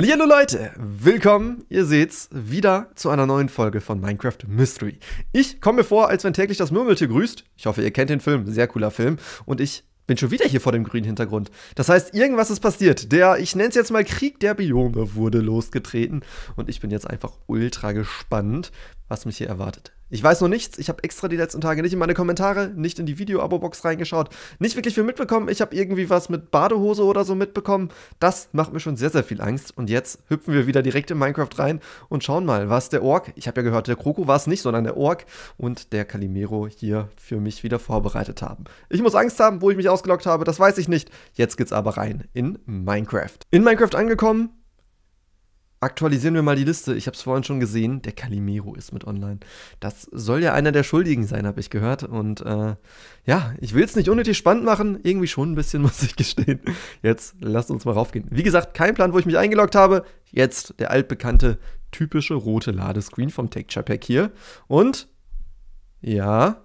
Hallo Leute, willkommen, ihr seht's, wieder zu einer neuen Folge von Minecraft Mystery. Ich komme mir vor, als wenn täglich das Murmeltier grüßt. Ich hoffe, ihr kennt den Film, sehr cooler Film. Und ich bin schon wieder hier vor dem grünen Hintergrund. Das heißt, irgendwas ist passiert. Der, ich nenne es jetzt mal Krieg der Biome, wurde losgetreten. Und ich bin jetzt einfach ultra gespannt, was mich hier erwartet. Ich weiß noch nichts. Ich habe extra die letzten Tage nicht in meine Kommentare, nicht in die Video-Abo-Box reingeschaut, nicht wirklich viel mitbekommen. Ich habe irgendwie was mit Badehose oder so mitbekommen. Das macht mir schon sehr, sehr viel Angst. Und jetzt hüpfen wir wieder direkt in Minecraft rein und schauen mal, was der Ork, ich habe ja gehört, der Kroko war es nicht, sondern der Ork und der Calimero hier für mich wieder vorbereitet haben. Ich muss Angst haben, wo ich mich ausgelockt habe, das weiß ich nicht. Jetzt geht's aber rein in Minecraft. In Minecraft angekommen, aktualisieren wir mal die Liste. Ich habe es vorhin schon gesehen, der Calimero ist mit online. Das soll ja einer der Schuldigen sein, habe ich gehört. Und äh, ja, ich will es nicht unnötig spannend machen. Irgendwie schon ein bisschen, muss ich gestehen. Jetzt lasst uns mal raufgehen. Wie gesagt, kein Plan, wo ich mich eingeloggt habe. Jetzt der altbekannte, typische rote Ladescreen vom Texture Pack hier. Und ja,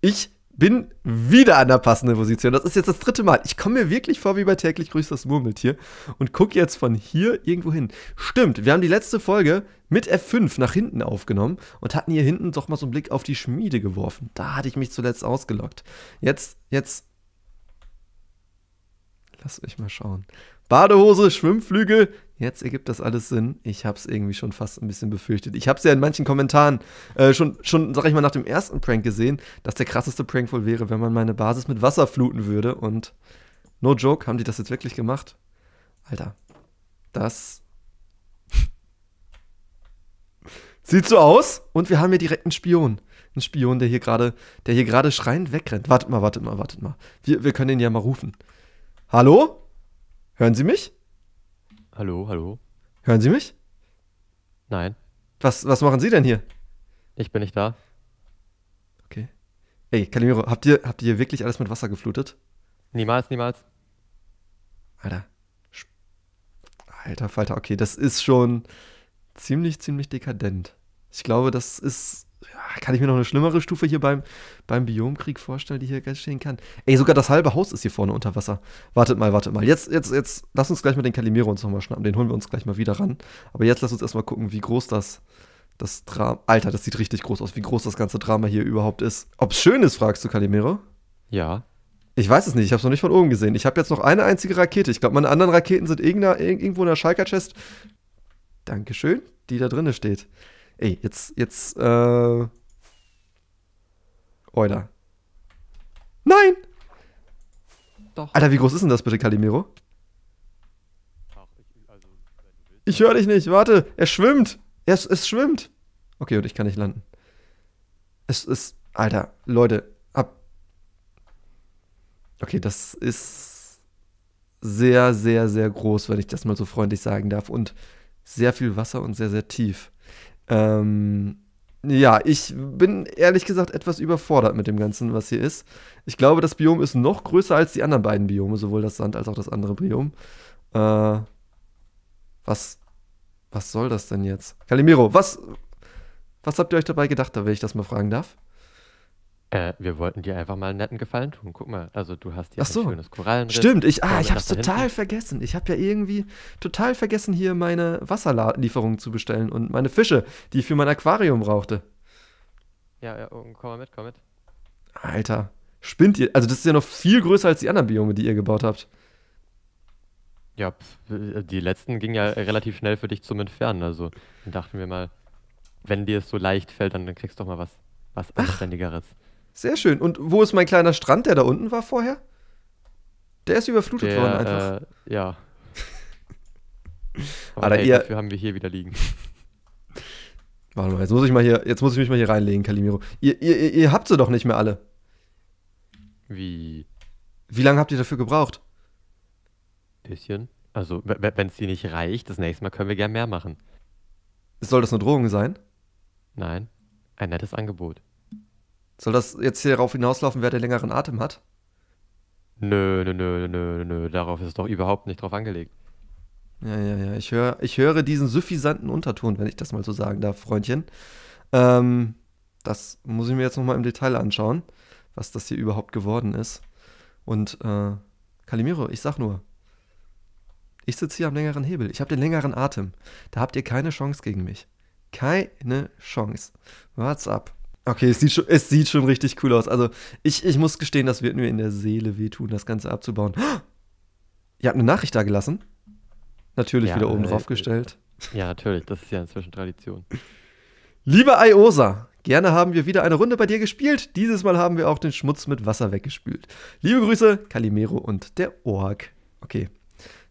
ich bin wieder an der passenden Position. Das ist jetzt das dritte Mal. Ich komme mir wirklich vor wie bei täglich grüßt das Murmeltier und gucke jetzt von hier irgendwo hin. Stimmt, wir haben die letzte Folge mit F5 nach hinten aufgenommen und hatten hier hinten doch mal so einen Blick auf die Schmiede geworfen. Da hatte ich mich zuletzt ausgelockt. Jetzt, jetzt. Lass mich mal schauen. Badehose, Schwimmflügel, Jetzt ergibt das alles Sinn. Ich habe es irgendwie schon fast ein bisschen befürchtet. Ich habe es ja in manchen Kommentaren äh, schon, schon, sag ich mal, nach dem ersten Prank gesehen, dass der krasseste Prank wohl wäre, wenn man meine Basis mit Wasser fluten würde. Und no joke, haben die das jetzt wirklich gemacht? Alter, das sieht so aus. Und wir haben hier direkt einen Spion. Einen Spion, der hier gerade, der hier gerade schreiend wegrennt. Wartet mal, wartet mal, wartet mal. Wir, wir können ihn ja mal rufen. Hallo? Hören Sie mich? Hallo, hallo. Hören Sie mich? Nein. Was, was machen Sie denn hier? Ich bin nicht da. Okay. Ey, Calimero, habt ihr, habt ihr wirklich alles mit Wasser geflutet? Niemals, niemals. Alter. Alter Falter, okay, das ist schon ziemlich, ziemlich dekadent. Ich glaube, das ist ja, kann ich mir noch eine schlimmere Stufe hier beim, beim Biomkrieg vorstellen, die hier ganz stehen kann. Ey, sogar das halbe Haus ist hier vorne unter Wasser. Wartet mal, wartet mal. Jetzt, jetzt, jetzt, lass uns gleich mal den Calimero uns nochmal schnappen. Den holen wir uns gleich mal wieder ran. Aber jetzt lass uns erstmal gucken, wie groß das, das Drama. Alter, das sieht richtig groß aus, wie groß das ganze Drama hier überhaupt ist. Ob es schön ist, fragst du, Calimero? Ja. Ich weiß es nicht, ich habe es noch nicht von oben gesehen. Ich habe jetzt noch eine einzige Rakete. Ich glaube, meine anderen Raketen sind irgendwo in der Schalker-Chest. Dankeschön, die da drinne steht. Ey, jetzt, jetzt, äh. Oida. Nein! Doch. Alter, wie groß ist denn das bitte, Calimiro? Ich also, höre dich nicht, warte, er schwimmt. Er, es schwimmt. Okay, und ich kann nicht landen. Es ist, Alter, Leute, ab. Okay, das ist sehr, sehr, sehr groß, wenn ich das mal so freundlich sagen darf. Und sehr viel Wasser und sehr, sehr tief. Ähm, ja, ich bin ehrlich gesagt etwas überfordert mit dem Ganzen, was hier ist. Ich glaube, das Biom ist noch größer als die anderen beiden Biome, sowohl das Sand als auch das andere Biom. Äh, was, was soll das denn jetzt? Calimiro, was, was habt ihr euch dabei gedacht, wenn ich das mal fragen darf? Äh, wir wollten dir einfach mal einen netten Gefallen tun. Guck mal, also du hast hier so. ein schönes Korallenriff. Stimmt, ich, ah, ich hab's total hinten. vergessen. Ich habe ja irgendwie total vergessen, hier meine Wasserlieferung zu bestellen und meine Fische, die ich für mein Aquarium brauchte. Ja, ja, oh, komm mal mit, komm mit. Alter, spinnt ihr? Also das ist ja noch viel größer als die anderen Biome, die ihr gebaut habt. Ja, äh, die letzten gingen ja relativ schnell für dich zum Entfernen. Also dann dachten wir mal, wenn dir es so leicht fällt, dann kriegst du doch mal was, was Anständigeres. Ach. Sehr schön. Und wo ist mein kleiner Strand, der da unten war vorher? Der ist überflutet der, worden einfach. Äh, ja. Aber Alter, hey, dafür haben wir hier wieder liegen. Warte mal, jetzt muss ich, mal hier, jetzt muss ich mich mal hier reinlegen, Kalimiro. Ihr, ihr, ihr habt sie doch nicht mehr alle. Wie? Wie lange habt ihr dafür gebraucht? Bisschen. Also, wenn es dir nicht reicht, das nächste Mal können wir gern mehr machen. Soll das eine Drohung sein? Nein, ein nettes Angebot. Soll das jetzt hier darauf hinauslaufen, wer den längeren Atem hat? Nö, nö, nö, nö, nö, darauf ist es doch überhaupt nicht drauf angelegt. Ja, ja, ja, ich, hör, ich höre diesen suffisanten Unterton, wenn ich das mal so sagen darf, Freundchen. Ähm, das muss ich mir jetzt nochmal im Detail anschauen, was das hier überhaupt geworden ist. Und äh, Kalimiro, ich sag nur, ich sitze hier am längeren Hebel, ich habe den längeren Atem. Da habt ihr keine Chance gegen mich. Keine Chance. What's up? Okay, es sieht, schon, es sieht schon richtig cool aus. Also, ich, ich muss gestehen, das wird mir in der Seele wehtun, das Ganze abzubauen. Oh! Ihr habt eine Nachricht da gelassen. Natürlich ja, wieder oben äh, drauf gestellt. Ja, natürlich. Das ist ja inzwischen Tradition. Liebe Iosa, gerne haben wir wieder eine Runde bei dir gespielt. Dieses Mal haben wir auch den Schmutz mit Wasser weggespült. Liebe Grüße, Calimero und der Org. Okay,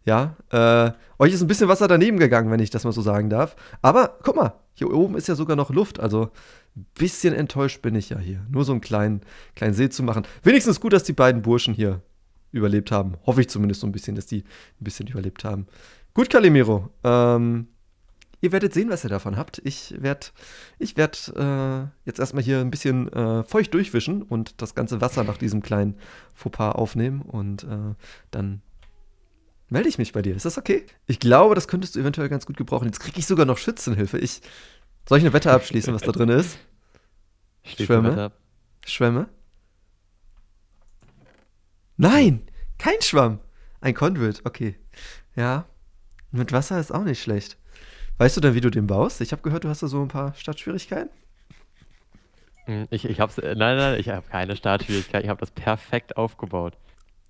ja, äh, euch ist ein bisschen Wasser daneben gegangen, wenn ich das mal so sagen darf. Aber guck mal, hier oben ist ja sogar noch Luft. Also ein bisschen enttäuscht bin ich ja hier. Nur so einen kleinen, kleinen See zu machen. Wenigstens gut, dass die beiden Burschen hier überlebt haben. Hoffe ich zumindest so ein bisschen, dass die ein bisschen überlebt haben. Gut, Calimero. Ähm, ihr werdet sehen, was ihr davon habt. Ich werde ich werd, äh, jetzt erstmal hier ein bisschen äh, feucht durchwischen und das ganze Wasser nach diesem kleinen Fauxpas aufnehmen. Und äh, dann melde ich mich bei dir. Ist das okay? Ich glaube, das könntest du eventuell ganz gut gebrauchen. Jetzt kriege ich sogar noch Schützenhilfe. Ich, soll ich eine Wette abschließen, was da drin ist? Schließ Schwämme? Schwämme? Nein! Kein Schwamm! Ein Conduit, okay. Ja. Mit Wasser ist auch nicht schlecht. Weißt du denn, wie du den baust? Ich habe gehört, du hast da so ein paar Startschwierigkeiten. Hm, ich, ich hab's, äh, nein, nein, ich habe keine Startschwierigkeiten. Ich habe das perfekt aufgebaut.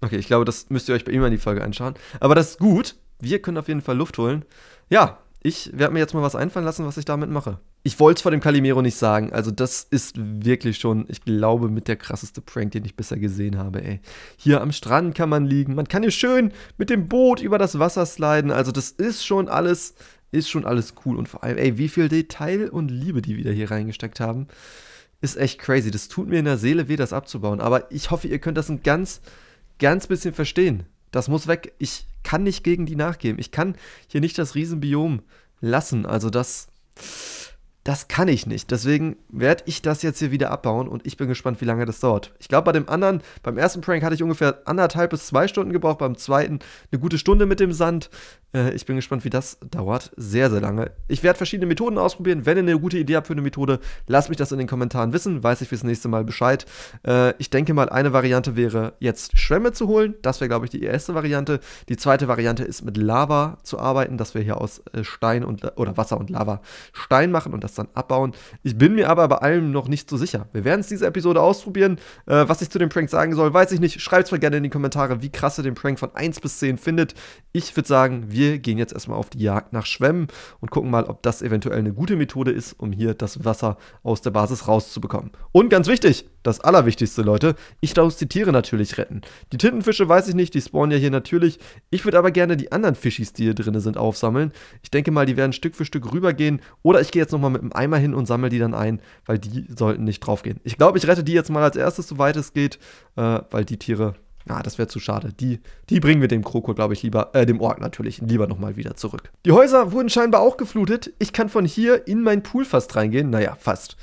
Okay, ich glaube, das müsst ihr euch bei ihm in die Folge anschauen. Aber das ist gut. Wir können auf jeden Fall Luft holen. Ja, ich werde mir jetzt mal was einfallen lassen, was ich damit mache. Ich wollte es vor dem Calimero nicht sagen. Also, das ist wirklich schon, ich glaube, mit der krasseste Prank, den ich bisher gesehen habe, ey. Hier am Strand kann man liegen. Man kann hier schön mit dem Boot über das Wasser sliden. Also, das ist schon alles, ist schon alles cool. Und vor allem, ey, wie viel Detail und Liebe die wieder hier reingesteckt haben, ist echt crazy. Das tut mir in der Seele weh, das abzubauen. Aber ich hoffe, ihr könnt das ein ganz ganz bisschen verstehen. Das muss weg. Ich kann nicht gegen die nachgeben. Ich kann hier nicht das Riesenbiom lassen. Also das das kann ich nicht. Deswegen werde ich das jetzt hier wieder abbauen und ich bin gespannt, wie lange das dauert. Ich glaube, bei dem anderen, beim ersten Prank hatte ich ungefähr anderthalb bis zwei Stunden gebraucht, beim zweiten eine gute Stunde mit dem Sand. Äh, ich bin gespannt, wie das dauert. Sehr, sehr lange. Ich werde verschiedene Methoden ausprobieren. Wenn ihr eine gute Idee habt für eine Methode, lasst mich das in den Kommentaren wissen. Weiß ich fürs nächste Mal Bescheid. Äh, ich denke mal, eine Variante wäre, jetzt Schwämme zu holen. Das wäre, glaube ich, die erste Variante. Die zweite Variante ist, mit Lava zu arbeiten, dass wir hier aus äh, Stein und oder Wasser und Lava Stein machen und das dann abbauen. Ich bin mir aber bei allem noch nicht so sicher. Wir werden es diese Episode ausprobieren. Äh, was ich zu dem Prank sagen soll, weiß ich nicht. Schreibt es mir gerne in die Kommentare, wie krass ihr den Prank von 1 bis 10 findet. Ich würde sagen, wir gehen jetzt erstmal auf die Jagd nach Schwemmen und gucken mal, ob das eventuell eine gute Methode ist, um hier das Wasser aus der Basis rauszubekommen. Und ganz wichtig, das Allerwichtigste, Leute, ich darf die Tiere natürlich retten. Die Tintenfische weiß ich nicht, die spawnen ja hier natürlich. Ich würde aber gerne die anderen Fischis, die hier drin sind, aufsammeln. Ich denke mal, die werden Stück für Stück rübergehen. Oder ich gehe jetzt nochmal mit mit einem Eimer hin und sammle die dann ein, weil die sollten nicht draufgehen. Ich glaube, ich rette die jetzt mal als erstes, soweit es geht, äh, weil die Tiere, na, ah, das wäre zu schade. Die, die bringen wir dem Kroko, glaube ich, lieber, äh, dem Ork natürlich, lieber nochmal wieder zurück. Die Häuser wurden scheinbar auch geflutet. Ich kann von hier in meinen Pool fast reingehen. Naja, fast.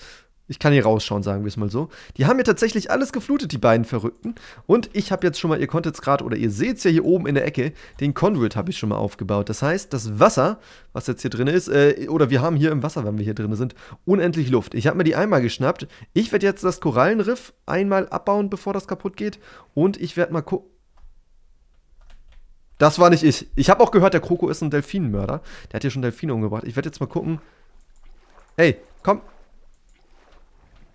Ich kann hier rausschauen, sagen wir es mal so. Die haben mir tatsächlich alles geflutet, die beiden Verrückten. Und ich habe jetzt schon mal, ihr konntet es gerade, oder ihr seht es ja hier oben in der Ecke, den Conduit habe ich schon mal aufgebaut. Das heißt, das Wasser, was jetzt hier drin ist, äh, oder wir haben hier im Wasser, wenn wir hier drin sind, unendlich Luft. Ich habe mir die einmal geschnappt. Ich werde jetzt das Korallenriff einmal abbauen, bevor das kaputt geht. Und ich werde mal gucken. Das war nicht ich. Ich habe auch gehört, der Kroko ist ein Delfinenmörder. Der hat hier schon Delfine umgebracht. Ich werde jetzt mal gucken. Hey, komm,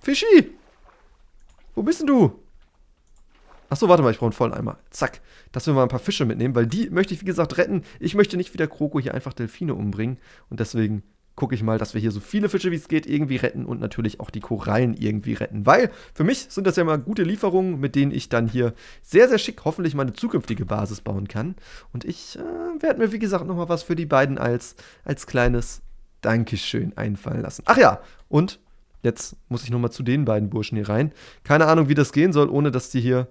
Fischi! Wo bist denn du? Achso, warte mal, ich brauche einen vollen Eimer. Zack. Dass wir mal ein paar Fische mitnehmen, weil die möchte ich, wie gesagt, retten. Ich möchte nicht wie der Kroko hier einfach Delfine umbringen. Und deswegen gucke ich mal, dass wir hier so viele Fische, wie es geht, irgendwie retten und natürlich auch die Korallen irgendwie retten. Weil für mich sind das ja mal gute Lieferungen, mit denen ich dann hier sehr, sehr schick hoffentlich meine zukünftige Basis bauen kann. Und ich äh, werde mir, wie gesagt, nochmal was für die beiden als, als kleines Dankeschön einfallen lassen. Ach ja, und Jetzt muss ich nochmal zu den beiden Burschen hier rein. Keine Ahnung, wie das gehen soll, ohne dass die hier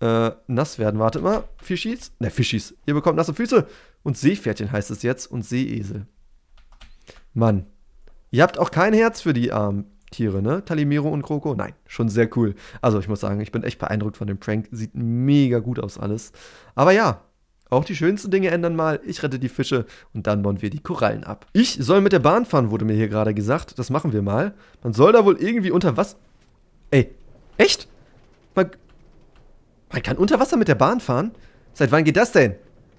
äh, nass werden. Wartet mal. Fischis? Ne, Fischis. Ihr bekommt nasse Füße. Und Seepferdchen heißt es jetzt. Und Seeesel. Mann. Ihr habt auch kein Herz für die armen Tiere, ne? Talimero und Kroko? Nein, schon sehr cool. Also ich muss sagen, ich bin echt beeindruckt von dem Prank. Sieht mega gut aus alles. Aber ja, auch die schönsten Dinge ändern mal. Ich rette die Fische und dann bauen wir die Korallen ab. Ich soll mit der Bahn fahren, wurde mir hier gerade gesagt. Das machen wir mal. Man soll da wohl irgendwie unter Wasser... Ey, echt? Man, man kann unter Wasser mit der Bahn fahren? Seit wann geht das denn?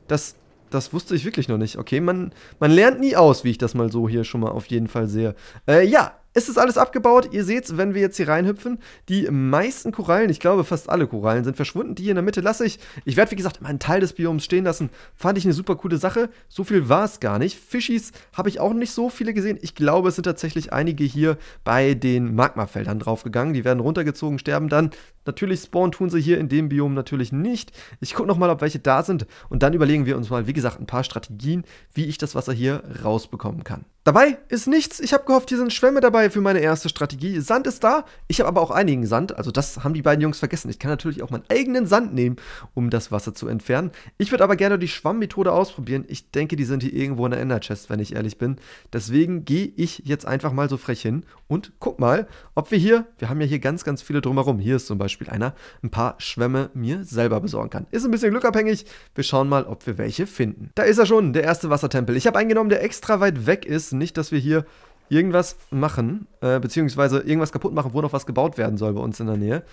Das, das wusste ich wirklich noch nicht. Okay, man, man lernt nie aus, wie ich das mal so hier schon mal auf jeden Fall sehe. Äh, ja, es ist alles abgebaut. Ihr seht's, wenn wir jetzt hier reinhüpfen, die meisten Korallen, ich glaube fast alle Korallen sind verschwunden. Die hier in der Mitte lasse ich. Ich werde, wie gesagt, mal einen Teil des Bioms stehen lassen. Fand ich eine super coole Sache. So viel war es gar nicht. Fischis habe ich auch nicht so viele gesehen. Ich glaube, es sind tatsächlich einige hier bei den Magmafeldern draufgegangen. Die werden runtergezogen, sterben dann, Natürlich spawnen tun sie hier in dem Biom natürlich nicht. Ich gucke nochmal, ob welche da sind und dann überlegen wir uns mal, wie gesagt, ein paar Strategien, wie ich das Wasser hier rausbekommen kann. Dabei ist nichts. Ich habe gehofft, hier sind Schwämme dabei für meine erste Strategie. Sand ist da. Ich habe aber auch einigen Sand. Also das haben die beiden Jungs vergessen. Ich kann natürlich auch meinen eigenen Sand nehmen, um das Wasser zu entfernen. Ich würde aber gerne die Schwammmethode ausprobieren. Ich denke, die sind hier irgendwo in der Ender Chest, wenn ich ehrlich bin. Deswegen gehe ich jetzt einfach mal so frech hin und guck mal, ob wir hier, wir haben ja hier ganz, ganz viele drumherum. Hier ist zum Beispiel Beispiel einer, ein paar Schwämme mir selber besorgen kann. Ist ein bisschen glückabhängig. Wir schauen mal, ob wir welche finden. Da ist er schon, der erste Wassertempel. Ich habe einen genommen, der extra weit weg ist. Nicht, dass wir hier irgendwas machen, äh, beziehungsweise irgendwas kaputt machen, wo noch was gebaut werden soll bei uns in der Nähe.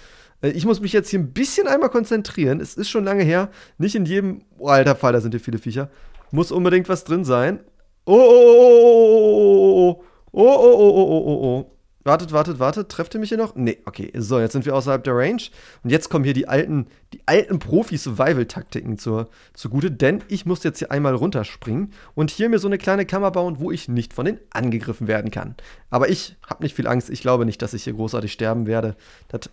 Äh, ich muss mich jetzt hier ein bisschen einmal konzentrieren. Es ist schon lange her. Nicht in jedem... Oh, alter da sind hier viele Viecher. Muss unbedingt was drin sein. Oh, oh, oh, oh, oh, oh, oh, oh, oh, oh, oh, oh, oh, oh. Wartet, wartet, wartet. Trefft ihr mich hier noch? Nee, okay. So, jetzt sind wir außerhalb der Range. Und jetzt kommen hier die alten, die alten Profi-Survival-Taktiken zur, zugute, denn ich muss jetzt hier einmal runterspringen und hier mir so eine kleine Kammer bauen, wo ich nicht von denen angegriffen werden kann. Aber ich habe nicht viel Angst. Ich glaube nicht, dass ich hier großartig sterben werde. Das.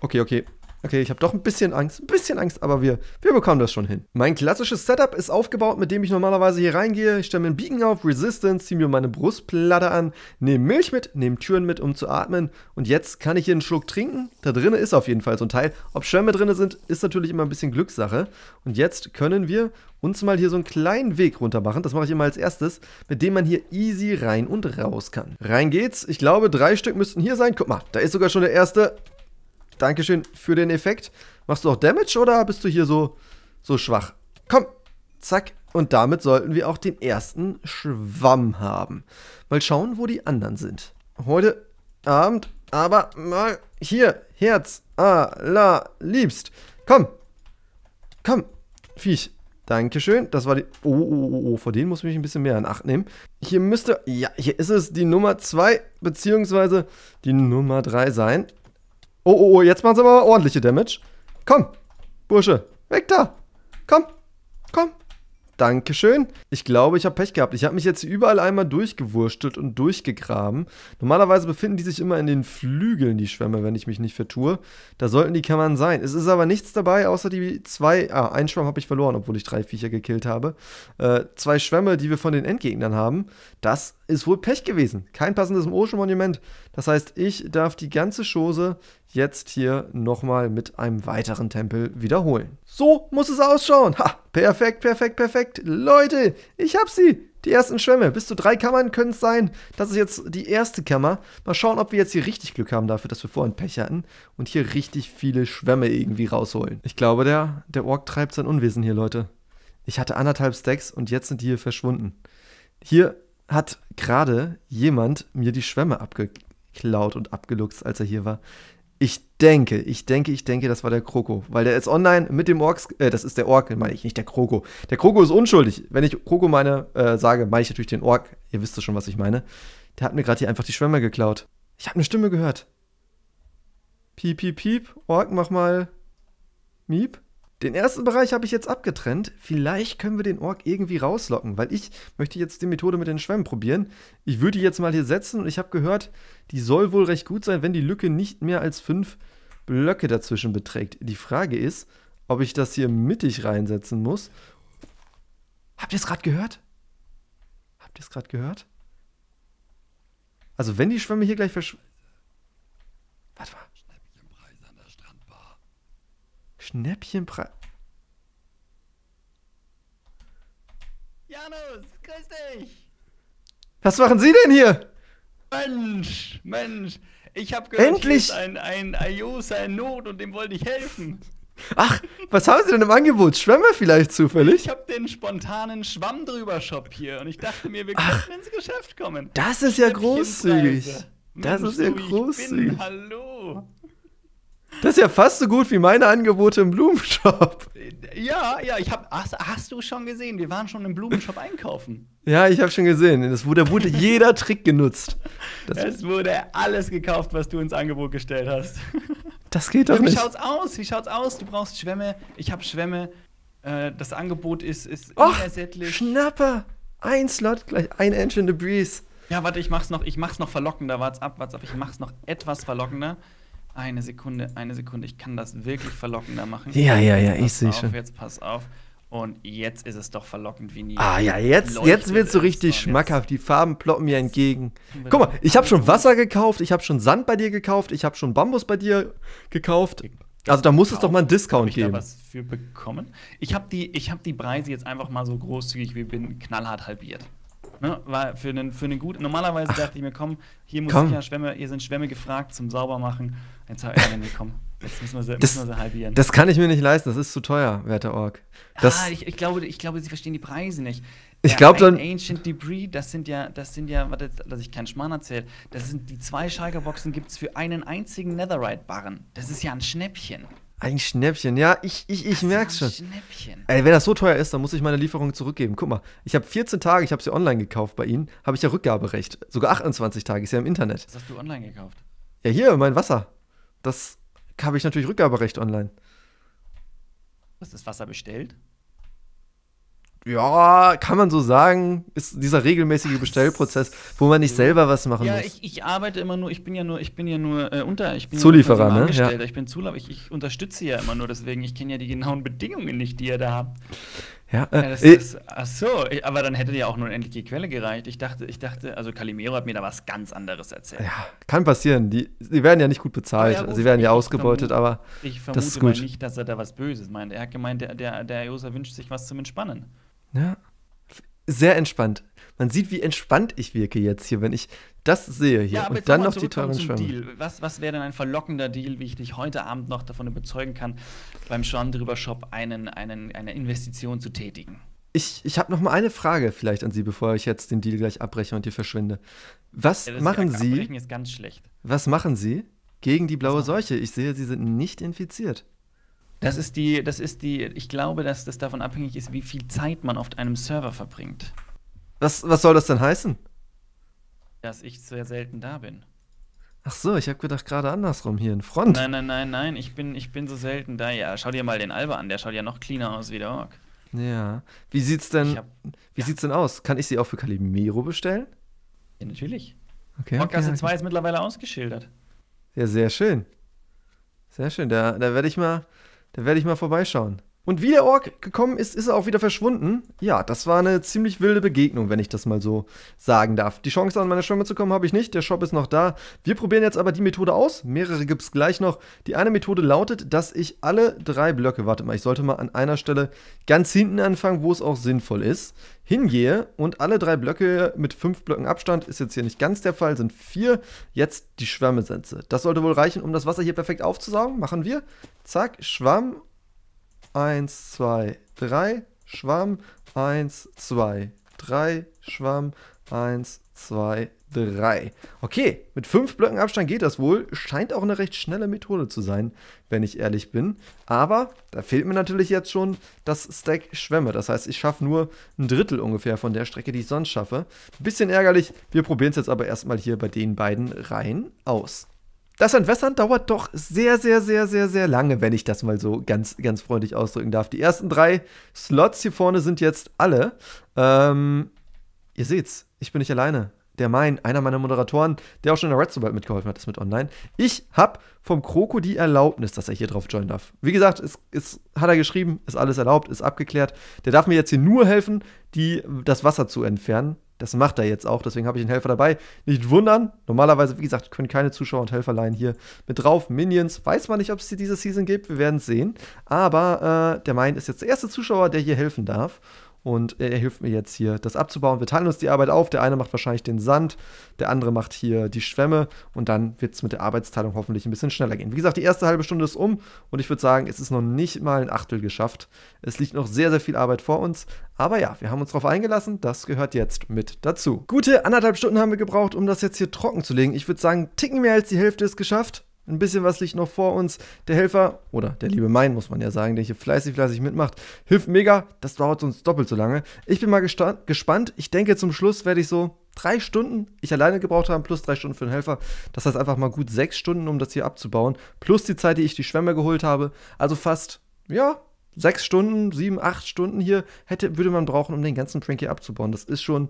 Okay, okay. Okay, ich habe doch ein bisschen Angst, ein bisschen Angst, aber wir, wir bekommen das schon hin. Mein klassisches Setup ist aufgebaut, mit dem ich normalerweise hier reingehe. Ich stelle mir einen Beacon auf, Resistance, ziehe mir meine Brustplatte an, nehme Milch mit, nehme Türen mit, um zu atmen. Und jetzt kann ich hier einen Schluck trinken. Da drinnen ist auf jeden Fall so ein Teil. Ob Schwämme drinnen sind, ist natürlich immer ein bisschen Glückssache. Und jetzt können wir uns mal hier so einen kleinen Weg runter machen. Das mache ich immer als erstes, mit dem man hier easy rein und raus kann. Rein geht's. Ich glaube, drei Stück müssten hier sein. Guck mal, da ist sogar schon der erste. Dankeschön für den Effekt. Machst du auch Damage oder bist du hier so, so schwach? Komm, zack. Und damit sollten wir auch den ersten Schwamm haben. Mal schauen, wo die anderen sind. Heute Abend, aber mal hier, Herz, la liebst. Komm, komm, Viech. Dankeschön, das war die... Oh, oh, oh, oh, vor denen muss ich mich ein bisschen mehr in Acht nehmen. Hier müsste... Ja, hier ist es die Nummer 2, beziehungsweise die Nummer 3 sein. Oh, oh, oh, jetzt sie aber ordentliche Damage. Komm, Bursche, weg da. Komm, komm. Dankeschön. Ich glaube, ich habe Pech gehabt. Ich habe mich jetzt überall einmal durchgewurstelt und durchgegraben. Normalerweise befinden die sich immer in den Flügeln, die Schwämme, wenn ich mich nicht vertue. Da sollten die Kammern sein. Es ist aber nichts dabei, außer die zwei... Ah, einen Schwamm habe ich verloren, obwohl ich drei Viecher gekillt habe. Äh, zwei Schwämme, die wir von den Endgegnern haben. Das ist wohl Pech gewesen. Kein passendes Ocean Monument. Das heißt, ich darf die ganze Chose jetzt hier nochmal mit einem weiteren Tempel wiederholen. So muss es ausschauen. Ha, perfekt, perfekt, perfekt. Leute, ich hab sie. Die ersten Schwämme. Bis zu drei Kammern können es sein. Das ist jetzt die erste Kammer. Mal schauen, ob wir jetzt hier richtig Glück haben dafür, dass wir vorhin Pech hatten. Und hier richtig viele Schwämme irgendwie rausholen. Ich glaube, der, der Ork treibt sein Unwesen hier, Leute. Ich hatte anderthalb Stacks und jetzt sind die hier verschwunden. Hier hat gerade jemand mir die Schwämme abge geklaut und abgeluchst, als er hier war. Ich denke, ich denke, ich denke, das war der Kroko. Weil der ist online mit dem Orks, äh, das ist der Ork, meine ich, nicht der Kroko. Der Kroko ist unschuldig. Wenn ich Kroko meine, äh, sage, meine ich natürlich den Ork. Ihr wisst schon, was ich meine. Der hat mir gerade hier einfach die Schwämme geklaut. Ich habe eine Stimme gehört. Piep, piep, piep. Ork, mach mal. Miep. Den ersten Bereich habe ich jetzt abgetrennt. Vielleicht können wir den Ork irgendwie rauslocken, weil ich möchte jetzt die Methode mit den Schwämmen probieren. Ich würde die jetzt mal hier setzen und ich habe gehört, die soll wohl recht gut sein, wenn die Lücke nicht mehr als fünf Blöcke dazwischen beträgt. Die Frage ist, ob ich das hier mittig reinsetzen muss. Habt ihr es gerade gehört? Habt ihr es gerade gehört? Also wenn die Schwämme hier gleich verschwinden... Warte mal. Schnäppchenpreis. Janus, grüß dich! Was machen Sie denn hier? Mensch, Mensch, ich habe gehört, Endlich. ein, ein in Not und dem wollte ich helfen. Ach, was haben Sie denn im Angebot? Schwämme vielleicht zufällig? Ich habe den spontanen Schwamm drüber Shop hier und ich dachte mir, wir Ach, könnten ins Geschäft kommen. Das ist ja großzügig. Das Mensch, ist ja großzügig. Bin, hallo. Das ist ja fast so gut wie meine Angebote im Blumenshop. Ja, ja, ich habe hast, hast, du schon gesehen, wir waren schon im Blumenshop einkaufen. Ja, ich habe schon gesehen, Da wurde, wurde jeder Trick genutzt. Das es wurde alles gekauft, was du ins Angebot gestellt hast. Das geht doch ja, wie nicht. Wie schaut's aus? Wie schaut's aus? Du brauchst Schwämme, ich habe Schwämme. Äh, das Angebot ist ist Och, unersättlich. Schnapper. Ein Slot gleich ein Engine Debris. Ja, warte, ich mach's noch, ich mach's noch verlockender. Wart's ab, wart's ab. Ich mach's noch etwas verlockender eine Sekunde, eine Sekunde, ich kann das wirklich verlockender machen. Ja, ja, ja, ich sehe schon. Jetzt pass auf. Und jetzt ist es doch verlockend wie nie. Ah ja, jetzt, Leuchtet jetzt wird so richtig schmackhaft. Die Farben ploppen mir entgegen. Guck mal, ich habe schon Wasser gekauft, ich habe schon Sand bei dir gekauft, ich habe schon Bambus bei dir gekauft. Also da muss es doch mal einen Discount ich geben. Ich da was für bekommen. Ich habe die, hab die Preise jetzt einfach mal so großzügig wie bin knallhart halbiert. Ne, war für einen, für einen guten. Normalerweise Ach, dachte ich mir, komm, hier muss komm. sicher Schwämme, hier sind Schwämme gefragt zum Saubermachen. Jetzt habe ich mir, komm, jetzt müssen wir, sie, das, müssen wir sie halbieren. Das kann ich mir nicht leisten, das ist zu teuer, werter Org. Das ah, ich, ich, glaube, ich glaube, sie verstehen die Preise nicht. Ich glaube dann. Ancient Debris, das sind ja, das sind ja, warte, dass ich keinen Schmarrn erzähle, das sind die zwei Schalkerboxen gibt es für einen einzigen Netherite-Barren. Das ist ja ein Schnäppchen. Ein Schnäppchen, ja, ich, ich, ich merk's schon. Schnäppchen. Ey, wenn das so teuer ist, dann muss ich meine Lieferung zurückgeben. Guck mal, ich habe 14 Tage, ich habe sie online gekauft bei Ihnen, habe ich ja Rückgaberecht. Sogar 28 Tage, ist ja im Internet. Was hast du online gekauft? Ja, hier, mein Wasser. Das habe ich natürlich Rückgaberecht online. Hast du das Wasser bestellt? ja, kann man so sagen, ist dieser regelmäßige Bestellprozess, wo man nicht selber was machen ja, muss. Ja, ich, ich, arbeite immer nur, ich bin ja nur, ich bin ja nur äh, unter, ich bin Zulieferer, ne? Ja. Ich bin Zulieferer, ich, ich, unterstütze ja immer nur, deswegen ich kenne ja die genauen Bedingungen nicht, die ihr da habt. Ja, äh, ja das, das, äh, ach so, ich, aber dann hätte ja auch nur endlich die Quelle gereicht. Ich dachte, ich dachte, also Calimero hat mir da was ganz anderes erzählt. Ja, kann passieren. Die, die werden ja nicht gut bezahlt, ah ja, sie werden ja ausgebeutet, vermute, aber ich vermute das ist gut. mal nicht, dass er da was Böses meint. Er hat gemeint, der, der, der Josa wünscht sich was zum Entspannen. Ja. Sehr entspannt. Man sieht, wie entspannt ich wirke jetzt hier, wenn ich das sehe hier. Ja, aber und dann noch die teuren Schwämme. Was, was wäre denn ein verlockender Deal, wie ich dich heute Abend noch davon überzeugen kann, beim Schwamm drüber Shop einen, einen, eine Investition zu tätigen? Ich, ich habe noch mal eine Frage vielleicht an Sie, bevor ich jetzt den Deal gleich abbreche und hier verschwinde. Was ja, machen Sie? Was machen Sie gegen die blaue Seuche? Ich sehe, Sie sind nicht infiziert. Das ist die, das ist die, ich glaube, dass das davon abhängig ist, wie viel Zeit man auf einem Server verbringt. Was, was soll das denn heißen? Dass ich sehr selten da bin. Ach so, ich habe gedacht, gerade andersrum hier in Front. Nein, nein, nein, nein, ich bin, ich bin so selten da. Ja, schau dir mal den Alba an, der schaut ja noch cleaner aus wie der Ork. Ja. Wie sieht's denn, hab, wie ja. sieht's denn aus? Kann ich sie auch für Calimero bestellen? Ja, natürlich. Okay. Orkgasse okay. 2 ist mittlerweile ausgeschildert. Ja, sehr schön. Sehr schön. Da, da werde ich mal, da werde ich mal vorbeischauen. Und wie der Ork gekommen ist, ist er auch wieder verschwunden. Ja, das war eine ziemlich wilde Begegnung, wenn ich das mal so sagen darf. Die Chance, an meine Schirme zu kommen, habe ich nicht. Der Shop ist noch da. Wir probieren jetzt aber die Methode aus. Mehrere gibt es gleich noch. Die eine Methode lautet, dass ich alle drei Blöcke, warte mal, ich sollte mal an einer Stelle ganz hinten anfangen, wo es auch sinnvoll ist, hingehe und alle drei Blöcke mit fünf Blöcken Abstand, ist jetzt hier nicht ganz der Fall, sind vier, jetzt die Schwärme setze. Das sollte wohl reichen, um das Wasser hier perfekt aufzusaugen. Machen wir. Zack, Schwamm 1, 2, 3, Schwamm, 1, 2, 3, Schwamm, 1, 2, 3. Okay, mit 5 Blöcken Abstand geht das wohl. Scheint auch eine recht schnelle Methode zu sein, wenn ich ehrlich bin. Aber da fehlt mir natürlich jetzt schon das Stack Schwämme. Das heißt, ich schaffe nur ein Drittel ungefähr von der Strecke, die ich sonst schaffe. Bisschen ärgerlich. Wir probieren es jetzt aber erstmal hier bei den beiden Reihen aus. Das Entwässern dauert doch sehr, sehr, sehr, sehr, sehr lange, wenn ich das mal so ganz, ganz freundlich ausdrücken darf. Die ersten drei Slots hier vorne sind jetzt alle. Ähm, ihr seht's, ich bin nicht alleine. Der Main, einer meiner Moderatoren, der auch schon in der Red Sobald mitgeholfen hat, ist mit online. Ich hab vom Kroko die Erlaubnis, dass er hier drauf joinen darf. Wie gesagt, es, ist, hat er geschrieben, ist alles erlaubt, ist abgeklärt. Der darf mir jetzt hier nur helfen, die, das Wasser zu entfernen. Das macht er jetzt auch, deswegen habe ich einen Helfer dabei. Nicht wundern, normalerweise, wie gesagt, können keine Zuschauer und Helferlein hier mit drauf. Minions, weiß man nicht, ob es die diese Season gibt, wir werden es sehen. Aber äh, der Main ist jetzt der erste Zuschauer, der hier helfen darf. Und er hilft mir jetzt hier, das abzubauen. Wir teilen uns die Arbeit auf. Der eine macht wahrscheinlich den Sand, der andere macht hier die Schwämme. Und dann wird es mit der Arbeitsteilung hoffentlich ein bisschen schneller gehen. Wie gesagt, die erste halbe Stunde ist um. Und ich würde sagen, es ist noch nicht mal ein Achtel geschafft. Es liegt noch sehr, sehr viel Arbeit vor uns. Aber ja, wir haben uns darauf eingelassen. Das gehört jetzt mit dazu. Gute anderthalb Stunden haben wir gebraucht, um das jetzt hier trocken zu legen. Ich würde sagen, ticken mehr als die Hälfte ist geschafft. Ein bisschen was liegt noch vor uns. Der Helfer, oder der liebe Mein, muss man ja sagen, der hier fleißig, fleißig mitmacht, hilft mega. Das dauert uns doppelt so lange. Ich bin mal gespannt. Ich denke, zum Schluss werde ich so drei Stunden, ich alleine gebraucht habe, plus drei Stunden für den Helfer. Das heißt einfach mal gut sechs Stunden, um das hier abzubauen. Plus die Zeit, die ich die Schwämme geholt habe. Also fast, ja, sechs Stunden, sieben, acht Stunden hier hätte, würde man brauchen, um den ganzen Prank hier abzubauen. Das ist schon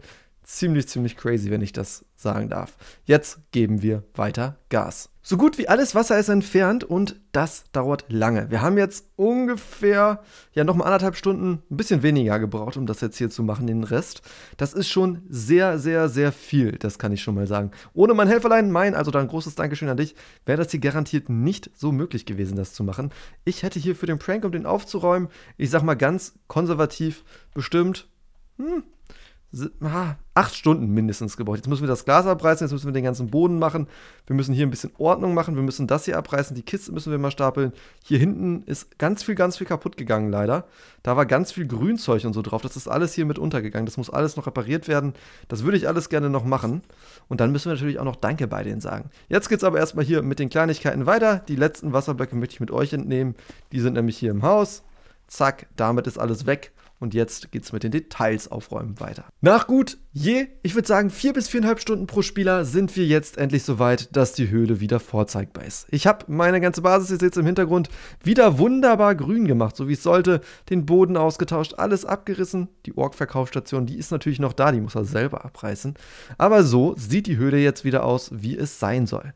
ziemlich, ziemlich crazy, wenn ich das sagen darf. Jetzt geben wir weiter Gas. So gut wie alles Wasser ist entfernt und das dauert lange. Wir haben jetzt ungefähr, ja nochmal anderthalb Stunden, ein bisschen weniger gebraucht, um das jetzt hier zu machen, den Rest. Das ist schon sehr, sehr, sehr viel, das kann ich schon mal sagen. Ohne mein Helferlein, mein, also da ein großes Dankeschön an dich, wäre das hier garantiert nicht so möglich gewesen, das zu machen. Ich hätte hier für den Prank, um den aufzuräumen, ich sag mal ganz konservativ, bestimmt, hm, acht Stunden mindestens gebraucht. Jetzt müssen wir das Glas abreißen, jetzt müssen wir den ganzen Boden machen, wir müssen hier ein bisschen Ordnung machen, wir müssen das hier abreißen, die Kiste müssen wir mal stapeln. Hier hinten ist ganz viel, ganz viel kaputt gegangen leider. Da war ganz viel Grünzeug und so drauf. Das ist alles hier mit untergegangen. Das muss alles noch repariert werden. Das würde ich alles gerne noch machen. Und dann müssen wir natürlich auch noch Danke bei denen sagen. Jetzt geht es aber erstmal hier mit den Kleinigkeiten weiter. Die letzten Wasserblöcke möchte ich mit euch entnehmen. Die sind nämlich hier im Haus. Zack, damit ist alles weg. Und jetzt geht es mit den Details aufräumen weiter. Nach gut je, ich würde sagen, vier bis viereinhalb Stunden pro Spieler sind wir jetzt endlich so weit, dass die Höhle wieder vorzeigbar ist. Ich habe meine ganze Basis, ihr seht es im Hintergrund, wieder wunderbar grün gemacht, so wie es sollte. Den Boden ausgetauscht, alles abgerissen. Die Ork-Verkaufsstation, die ist natürlich noch da, die muss er selber abreißen. Aber so sieht die Höhle jetzt wieder aus, wie es sein soll.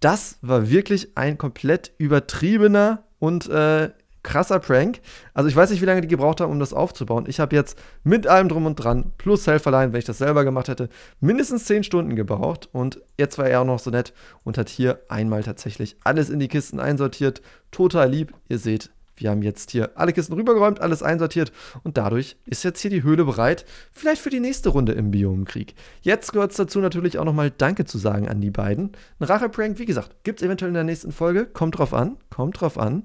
Das war wirklich ein komplett übertriebener und äh, krasser Prank. Also ich weiß nicht, wie lange die gebraucht haben, um das aufzubauen. Ich habe jetzt mit allem drum und dran, plus self Helferlein, wenn ich das selber gemacht hätte, mindestens 10 Stunden gebraucht. Und jetzt war er auch noch so nett und hat hier einmal tatsächlich alles in die Kisten einsortiert. Total lieb, ihr seht, wir haben jetzt hier alle Kisten rübergeräumt, alles einsortiert und dadurch ist jetzt hier die Höhle bereit, vielleicht für die nächste Runde im Biomenkrieg. Jetzt gehört es dazu natürlich auch nochmal Danke zu sagen an die beiden. Ein Rache-Prank, wie gesagt, gibt es eventuell in der nächsten Folge. Kommt drauf an, kommt drauf an.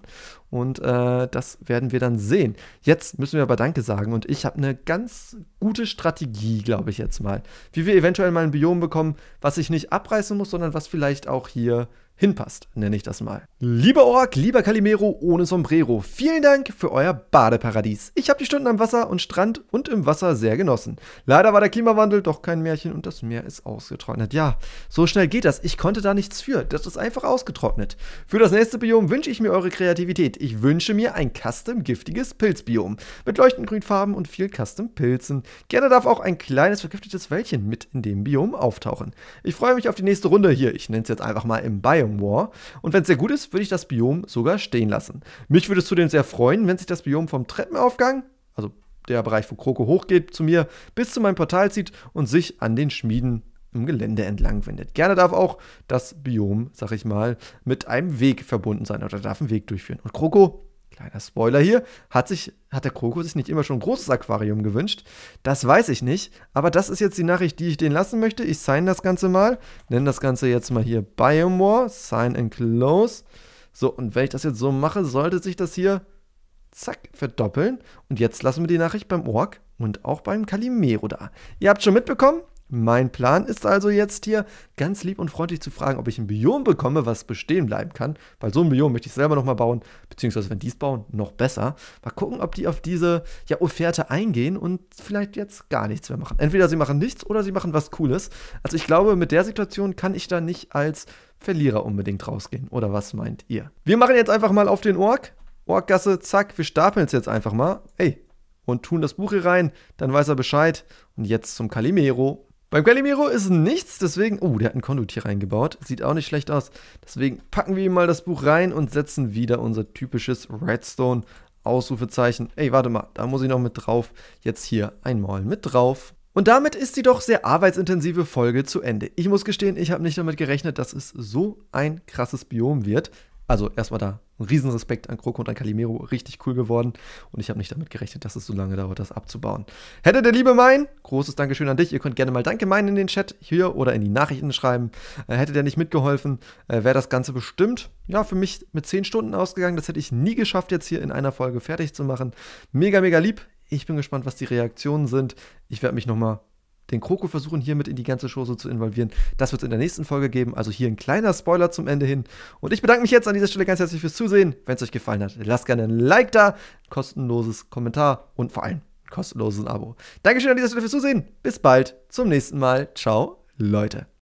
Und äh, das werden wir dann sehen. Jetzt müssen wir aber Danke sagen und ich habe eine ganz gute Strategie, glaube ich jetzt mal, wie wir eventuell mal ein Biom bekommen, was ich nicht abreißen muss, sondern was vielleicht auch hier hinpasst, nenne ich das mal. Lieber Ork, lieber Calimero ohne Sombrero, vielen Dank für euer Badeparadies. Ich habe die Stunden am Wasser und Strand und im Wasser sehr genossen. Leider war der Klimawandel doch kein Märchen und das Meer ist ausgetrocknet. Ja, so schnell geht das. Ich konnte da nichts für. Das ist einfach ausgetrocknet. Für das nächste Biom wünsche ich mir eure Kreativität. Ich wünsche mir ein custom giftiges Pilzbiom mit leuchtend Farben und viel custom Pilzen. Gerne darf auch ein kleines vergiftetes Wäldchen mit in dem Biom auftauchen. Ich freue mich auf die nächste Runde hier. Ich nenne es jetzt einfach mal im Biom. Iron War. Und wenn es sehr gut ist, würde ich das Biom sogar stehen lassen. Mich würde es zudem sehr freuen, wenn sich das Biom vom Treppenaufgang, also der Bereich, wo Kroko hochgeht, zu mir bis zu meinem Portal zieht und sich an den Schmieden im Gelände entlang wendet. Gerne darf auch das Biom, sag ich mal, mit einem Weg verbunden sein oder darf einen Weg durchführen. Und Kroko kleiner Spoiler hier, hat sich, hat der Kroko sich nicht immer schon ein großes Aquarium gewünscht? Das weiß ich nicht, aber das ist jetzt die Nachricht, die ich denen lassen möchte. Ich sign das Ganze mal, nenne das Ganze jetzt mal hier Biomore, sign and close. So, und wenn ich das jetzt so mache, sollte sich das hier, zack, verdoppeln. Und jetzt lassen wir die Nachricht beim Org und auch beim Calimero da. Ihr habt schon mitbekommen, mein Plan ist also jetzt hier, ganz lieb und freundlich zu fragen, ob ich ein Biom bekomme, was bestehen bleiben kann. Weil so ein Biom möchte ich selber nochmal bauen, beziehungsweise wenn die es bauen, noch besser. Mal gucken, ob die auf diese ja, Offerte eingehen und vielleicht jetzt gar nichts mehr machen. Entweder sie machen nichts oder sie machen was Cooles. Also ich glaube, mit der Situation kann ich da nicht als Verlierer unbedingt rausgehen. Oder was meint ihr? Wir machen jetzt einfach mal auf den Ork. Orkgasse, zack, wir stapeln es jetzt einfach mal. Ey, und tun das Buch hier rein, dann weiß er Bescheid. Und jetzt zum Calimero. Beim Calimiro ist nichts, deswegen. Oh, der hat ein Kondut hier reingebaut. Sieht auch nicht schlecht aus. Deswegen packen wir ihm mal das Buch rein und setzen wieder unser typisches Redstone. Ausrufezeichen. Ey, warte mal, da muss ich noch mit drauf. Jetzt hier einmal mit drauf. Und damit ist die doch sehr arbeitsintensive Folge zu Ende. Ich muss gestehen, ich habe nicht damit gerechnet, dass es so ein krasses Biom wird. Also erstmal da ein Riesenrespekt an Kroko und an Calimero, richtig cool geworden. Und ich habe nicht damit gerechnet, dass es so lange dauert, das abzubauen. Hätte der liebe Mein, großes Dankeschön an dich. Ihr könnt gerne mal Danke meinen in den Chat hier oder in die Nachrichten schreiben. Äh, hätte der nicht mitgeholfen, äh, wäre das Ganze bestimmt, ja, für mich mit 10 Stunden ausgegangen. Das hätte ich nie geschafft, jetzt hier in einer Folge fertig zu machen. Mega, mega lieb. Ich bin gespannt, was die Reaktionen sind. Ich werde mich nochmal den Kroko versuchen, hiermit in die ganze Show so zu involvieren. Das wird es in der nächsten Folge geben. Also hier ein kleiner Spoiler zum Ende hin. Und ich bedanke mich jetzt an dieser Stelle ganz herzlich fürs Zusehen. Wenn es euch gefallen hat, lasst gerne ein Like da, kostenloses Kommentar und vor allem kostenloses Abo. Dankeschön an dieser Stelle fürs Zusehen. Bis bald. Zum nächsten Mal. Ciao, Leute.